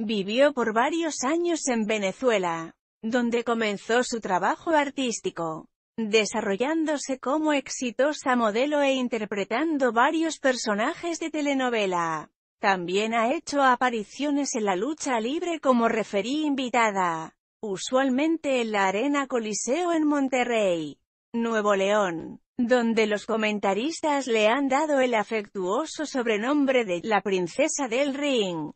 Vivió por varios años en Venezuela, donde comenzó su trabajo artístico, desarrollándose como exitosa modelo e interpretando varios personajes de telenovela. También ha hecho apariciones en la lucha libre como referí invitada, usualmente en la Arena Coliseo en Monterrey, Nuevo León, donde los comentaristas le han dado el afectuoso sobrenombre de «la princesa del ring».